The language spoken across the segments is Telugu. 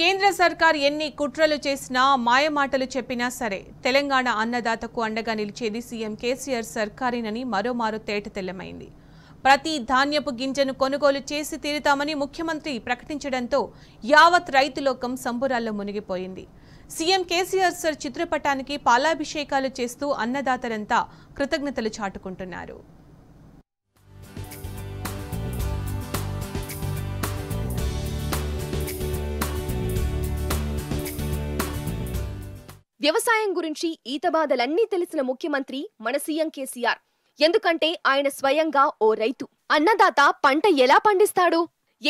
కేంద్ర సర్కార్ ఎన్ని కుట్రలు చేసినా మాయమాటలు చెప్పినా సరే తెలంగాణ అన్నదాతకు అండగా నిలిచేది సీఎం కేసీఆర్ సర్కారేనని మరోమారు తేట తెల్లమైంది ప్రతి ధాన్యపు గింజను కొనుగోలు చేసి తీరుతామని ముఖ్యమంత్రి ప్రకటించడంతో యావత్ రైతులోకం సంబురాల్లో మునిగిపోయింది సీఎం కేసీఆర్ సార్ చిత్రపటానికి పాలాభిషేకాలు చేస్తూ అన్నదాతలంతా కృతజ్ఞతలు చాటుకుంటున్నారు వ్యవసాయం గురించి ఈత బాధలన్నీ తెలిసిన ముఖ్యమంత్రి మన సీఎం కేసీఆర్ ఎందుకంటే ఆయన స్వయంగా ఓ రైతు అన్నదాత పంట ఎలా పండిస్తాడు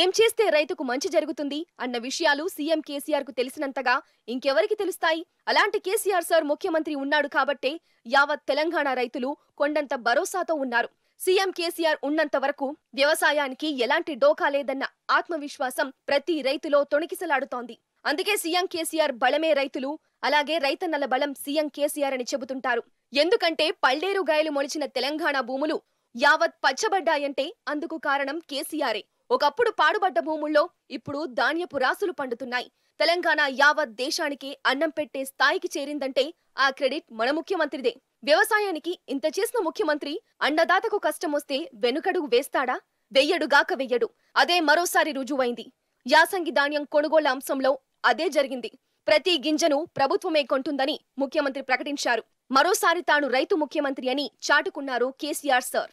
ఏం చేస్తే రైతుకు మంచి జరుగుతుంది అన్న విషయాలు సీఎం కేసీఆర్ కు తెలిసినంతగా ఇంకెవరికి తెలుస్తాయి అలాంటి కేసీఆర్ సార్ ముఖ్యమంత్రి ఉన్నాడు కాబట్టే యావత్ తెలంగాణ రైతులు కొండంత భరోసాతో ఉన్నారు సీఎం కేసీఆర్ ఉన్నంత వరకు వ్యవసాయానికి ఎలాంటి డోకా లేదన్న ఆత్మవిశ్వాసం ప్రతి రైతులో తొణికిసలాడుతోంది అందుకే సీఎం కేసీఆర్ బలమే రైతులు అలాగే రైతన్నల బలం సీఎం కేసీఆర్ అని చెబుతుంటారు ఎందుకంటే పల్లేరు గాయలు మొలిచిన తెలంగాణ భూములు యావత్ పచ్చబడ్డాయంటే అందుకు కారణం కేసీఆరే ఒకప్పుడు పాడుబడ్డ భూముల్లో ఇప్పుడు ధాన్యపు రాసులు పండుతున్నాయి తెలంగాణ యావత్ దేశానికి అన్నం పెట్టే స్థాయికి చేరిందంటే ఆ క్రెడిట్ మన ముఖ్యమంత్రిదే వ్యవసాయానికి ఇంత చేసిన ముఖ్యమంత్రి అన్నదాతకు కష్టమొస్తే వెనుకడుగు వేస్తాడా వెయ్యడుగాక వెయ్యడు అదే మరోసారి రుజువైంది యాసంగి ధాన్యం కొనుగోలు అంశంలో అదే జరిగింది ప్రతి గింజను ప్రభుత్వమే కొంటుందని ముఖ్యమంత్రి ప్రకటించారు మరోసారి తాను రైతు ముఖ్యమంత్రి అని చాటుకున్నారు కేసీఆర్ సార్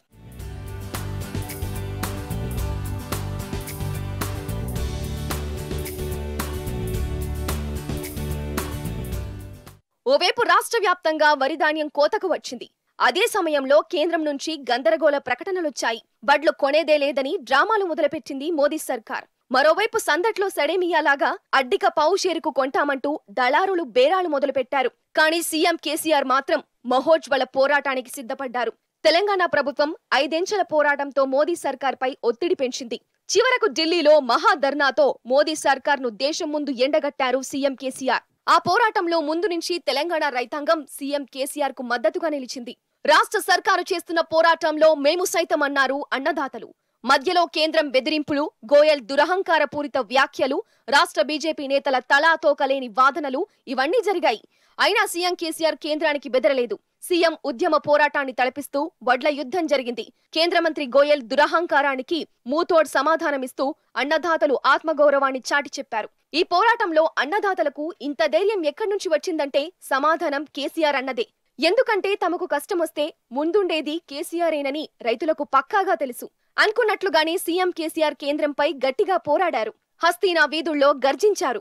ఓవైపు రాష్ట్ర వ్యాప్తంగా వరిధాన్యం కోతకు వచ్చింది అదే సమయంలో కేంద్రం నుంచి గందరగోళ ప్రకటనలొచ్చాయి బడ్లు కొనేదే లేదని డ్రామాలు మొదలుపెట్టింది మోదీ సర్కార్ మరోవైపు సందట్లో సడేమియాలాగా అడ్డిక పావు షేరుకు కొంటామంటూ దళారులు బేరాలు మొదలుపెట్టారు కానీ సీఎం కేసీఆర్ మాత్రం మహోజ్వల పోరాటానికి సిద్ధపడ్డారు తెలంగాణ ప్రభుత్వం ఐదెంచెల పోరాటంతో మోదీ సర్కార్పై ఒత్తిడి పెంచింది చివరకు ఢిల్లీలో మహాధర్నాతో మోదీ సర్కార్ను దేశం ముందు ఎండగట్టారు సీఎం కేసీఆర్ ఆ పోరాటంలో ముందు నుంచి తెలంగాణ రైతాంగం సీఎం కేసీఆర్ కు మద్దతుగా నిలిచింది రాష్ట్ర సర్కారు చేస్తున్న పోరాటంలో మేము సైతం అన్నారు అన్నదాతలు మధ్యలో కేంద్రం బెదిరింపులు గోయల్ దురహంకారపూరిత వ్యాఖ్యలు రాష్ట్ర బీజేపీ నేతల తలాతోకలేని వాదనలు ఇవన్నీ జరిగాయి అయినా సీఎం కేసీఆర్ కేంద్రానికి బెదరలేదు సీఎం ఉద్యమ పోరాటాన్ని తలపిస్తూ వడ్ల యుద్ధం జరిగింది కేంద్ర మంత్రి గోయల్ దురహంకారానికి మూతోడ్ సమాధానమిస్తూ అన్నదాతలు ఆత్మగౌరవాన్ని చాటి చెప్పారు ఈ పోరాటంలో అన్నదాతలకు ఇంత ధైర్యం ఎక్కడి నుంచి వచ్చిందంటే సమాధానం కేసీఆర్ అన్నదే ఎందుకంటే తమకు కష్టమొస్తే ముందుండేది కేసీఆరేనని రైతులకు పక్కాగా తెలుసు అనుకున్నట్లుగానే సీఎం కేసీఆర్ కేంద్రంపై గట్టిగా పోరాడారు హస్తీనా వీధుల్లో గర్జించారు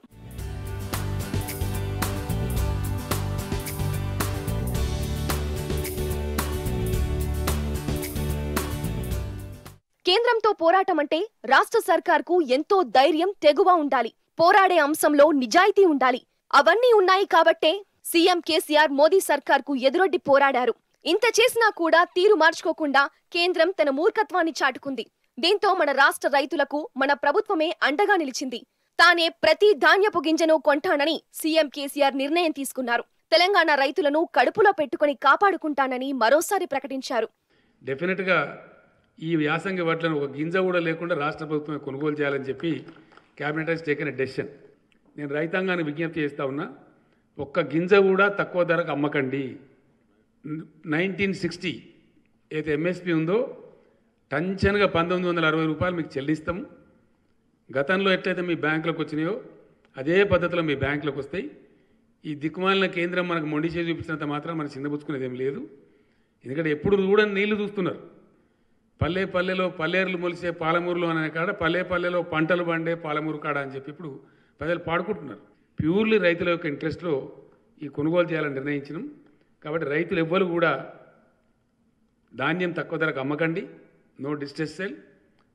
కేంద్రంతో పోరాటమంటే రాష్ట్ర సర్కార్కు ఎంతో ధైర్యం తెగువ ఉండాలి పోరాడే అంశంలో నిజాయితీ ఉండాలి అవన్నీ ఉన్నాయి కాబట్టే సీఎం కేసీఆర్ మోదీ సర్కార్కు ఎదురొడ్డి పోరాడారు ఇంత చేసినా కూడా తీరు మార్చుకోకుండా కేంద్రం తన మూర్ఖత్వాన్ని చాటుకుంది దీంతో మన రాష్ట్ర రైతులకు మన ప్రభుత్వమే అండగా నిలిచింది తానే ప్రతి ధాన్యపు గింజను కొంటానని సీఎం కేసీఆర్ నిర్ణయం తీసుకున్నారు తెలంగాణ రైతులను కడుపులో పెట్టుకుని కాపాడుకుంటానని మరోసారి ప్రకటించారు డెఫినెట్గా ఈ వ్యాసంగి వడ్లను ఒక గింజ కూడా లేకుండా రాష్ట్ర ప్రభుత్వమే కొనుగోలు చేయాలని చెప్పి క్యాబినెట్ హెస్ టేకన్ డెసిషన్ నేను రైతాంగాన్ని విజ్ఞప్తి చేస్తా ఉన్నా ఒక్క గింజ కూడా తక్కువ ధరకు అమ్మకండి నైన్టీన్ సిక్స్టీ ఏదైతే ఎంఎస్పి ఉందో టంచన్గా పంతొమ్మిది వందల అరవై రూపాయలు మీకు చెల్లిస్తాము గతంలో ఎట్లయితే మీ బ్యాంకులకు వచ్చినాయో అదే పద్ధతిలో మీ బ్యాంకులకు వస్తాయి ఈ దిక్కుమాలిన కేంద్రం మనకు మొండి చేసి చూపించినంత మాత్రం మనం చిన్నపుచ్చుకునేది ఏం లేదు ఎందుకంటే ఎప్పుడు చూడని నీళ్లు చూస్తున్నారు పల్లె పల్లెలో పల్లెర్లు మొలిసే పాలమూరులో అనే కాడ పల్లె పల్లెలో పంటలు పండే పాలమూరు కాడ అని చెప్పి ఇప్పుడు ప్రజలు పాడుకుంటున్నారు ప్యూర్లీ రైతుల యొక్క ఇంట్రెస్ట్లో ఈ కొనుగోలు చేయాలని నిర్ణయించినాం కాబట్టి రైతులు ఎవ్వరు కూడా ధాన్యం తక్కువ ధరకు అమ్మకండి నో డిస్టెస్ సెల్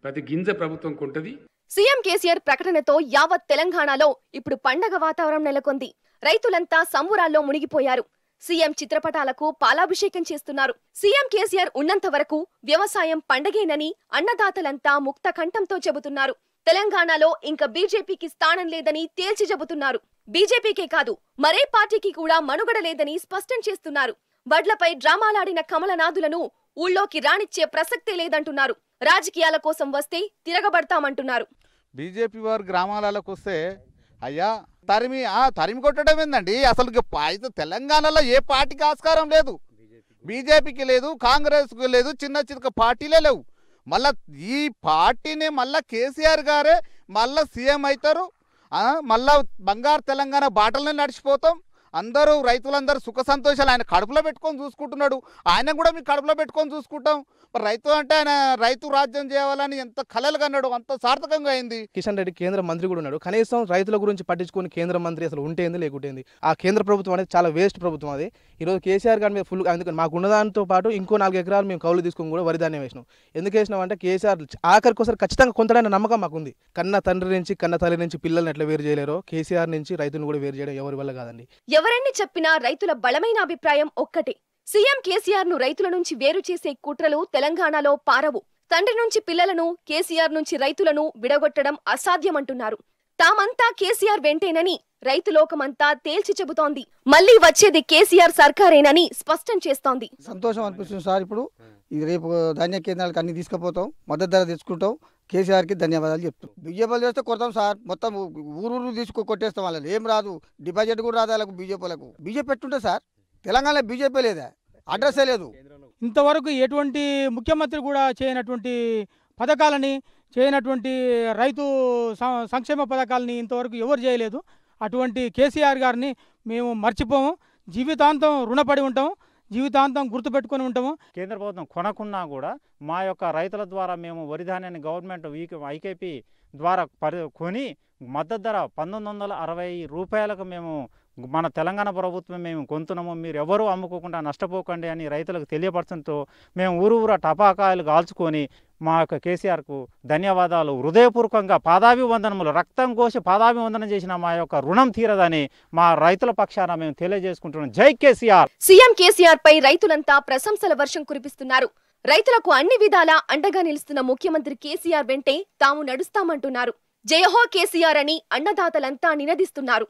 ప్రతి గింజ ప్రభుత్వం కొంటది సీఎం కేసీఆర్ ప్రకటనతో యావత్ తెలంగాణలో ఇప్పుడు పండగ వాతావరణం నెలకొంది రైతులంతా సంబురాల్లో మునిగిపోయారు సీఎం చిత్రపటాలకు పాలాభిషేకం చేస్తున్నారు సీఎం కేసీఆర్ ఉన్నంత వరకు వ్యవసాయం పండగేనని అన్నదాతలంతా ముక్త కంఠంతో చెబుతున్నారు తెలంగాణలో ఇంకా బీజేపీకి స్థానం లేదని తేల్చి చెబుతున్నారు బీజేపీకే కాదు మరే పార్టీకి కూడా మనుగడ లేదని స్పష్టం చేస్తున్నారు వడ్లపై డ్రామాలాడిన కమలనాథులను ఊళ్ళోకి రానిచ్చే ప్రసక్తే లేదంటున్నారు రాజకీయాల కోసం వస్తే తిరగబడతామంటున్నారు బీజేపీ వారు గ్రామాలకు వస్తే అయ్యా తరిమి తరిమి కొట్టడం ఏందండి అసలు తెలంగాణలో ఏ పార్టీకి ఆస్కారం లేదు బీజేపీకి లేదు కాంగ్రెస్కి లేదు చిన్న చిన్న పార్టీలే లేవు మళ్ళా ఈ పార్టీని మళ్ళా కేసీఆర్ గారే మళ్ళా సీఎం అవుతారు మళ్ళా బంగారు తెలంగాణ బాటలనే నడిచిపోతాం అందరూ రైతులందరూ సుఖ సంతోషాలు ఆయన కడుపులో పెట్టుకొని చూసుకుంటున్నాడు ఆయన కూడా మేము కడుపులో పెట్టుకొని చూసుకుంటాం రైతు అంటే ఆయన రైతు రాజ్యం చేయాలని ఎంత కలలుగా అన్నాడు అంత సార్థకంగా అయింది కిషన్ రెడ్డి కేంద్ర మంత్రి కూడా ఉన్నాడు కనీసం రైతుల గురించి పట్టించుకుని కేంద్ర మంత్రి అసలు ఉంటేంది లేకుంటేంది ఆ కేంద్ర ప్రభుత్వం అనేది చాలా వేస్ట్ ప్రభుత్వం అది ఈరోజు కేసీఆర్ గారి మీద ఫుల్ అందుకని మాకు ఉన్నదానితో పాటు ఇంకో నాలుగు ఎకరాలు మేము కౌలు తీసుకొని కూడా వరిధాన్యం వేసినాం ఎందుకు వేసినాం అంటే కేసీఆర్ ఆఖరికోసారి ఖచ్చితంగా కొంతడైన నమ్మకం మాకుంది కన్న తండ్రి నుంచి కన్న తల్లి నుంచి పిల్లల్ని ఎట్లా వేరు చేయలేరో కేసీఆర్ నుంచి రైతులను కూడా వేరు చేయడం ఎవరి వల్ల కాదండి ఎవరన్ని చెప్పినా రైతుల బలమైన అభిప్రాయం ఒక్కటే సీఎం కేసీఆర్ ను రైతుల నుంచి వేరు చేసే కుట్రలు తెలంగాణలో పారవు తండ్రి నుంచి పిల్లలను కేసీఆర్ నుంచి రైతులను విడగొట్టడం అసాధ్యమంటున్నారు తామంతా కేసీఆర్ వెంటేనని రైతులోకమంతా తేల్చి చెబుతోంది మళ్లీ వచ్చేది కేసీఆర్ సర్కారేనని స్పష్టం చేస్తోంది సంతోషం అనిపిస్తుంది సార్ ఇప్పుడు రేపు ధాన్య కేంద్రాలకు అన్ని తీసుకుపోతాం మద్దతు ధర తెచ్చుకుంటాం కేసీఆర్కి ధన్యవాదాలు చెప్తున్నాం బీజేపీలు చేస్తే కొడతాం సార్ మొత్తం ఊరు ఊరు తీసుకు కొట్టేస్తాం వాళ్ళని ఏం రాదు డిపాజిట్ కూడా రాదు వాళ్ళకు బీజేపీలకు బీజేపీ పెట్టుంటే సార్ తెలంగాణలో బీజేపీ లేదా అడ్రస్సే లేదు ఇంతవరకు ఎటువంటి ముఖ్యమంత్రి కూడా చేయనటువంటి పథకాలని చేయనటువంటి రైతు సంక్షేమ పథకాలని ఇంతవరకు ఎవరు చేయలేదు అటువంటి కేసీఆర్ గారిని మేము మర్చిపోము జీవితాంతం రుణపడి ఉంటాము జీవితాంతం గుర్తుపెట్టుకుని ఉంటాము కేంద్ర ప్రభుత్వం కొనకున్నా కూడా మా యొక్క రైతుల ద్వారా మేము వరి ధాన్యాన్ని గవర్నమెంట్ ఐకేపీ ద్వారా పరి కొని మద్దతు ధర పంతొమ్మిది వందల అరవై రూపాయలకు మేము మన తెలంగాణ ప్రభుత్వం మేము కొంతున్నాము మీరు ఎవరూ అమ్ముకోకుండా నష్టపోకండి అని రైతులకు తెలియపరచడంతో మేము ఊరు ఊర టపాకాయలు కాల్చుకొని మా యొక్క కేసీఆర్కు ధన్యవాదాలు హృదయపూర్వకంగా పాదాభివందనములు రక్తం కోసి పాదాభివందనం చేసిన మా యొక్క రుణం తీరదని మా రైతుల పక్షాన మేము తెలియజేసుకుంటున్నాం జై కేసీఆర్ సీఎం కేసీఆర్ పై రైతులంతా ప్రశంసల వర్షం కురిపిస్తున్నారు రైతులకు అన్ని విధాలా అండగా నిలుస్తున్న ముఖ్యమంత్రి కేసీఆర్ వెంటే తాము నడుస్తామంటున్నారు జయహో కేసీఆర్ అని అన్నదాతలంతా నినదిస్తున్నారు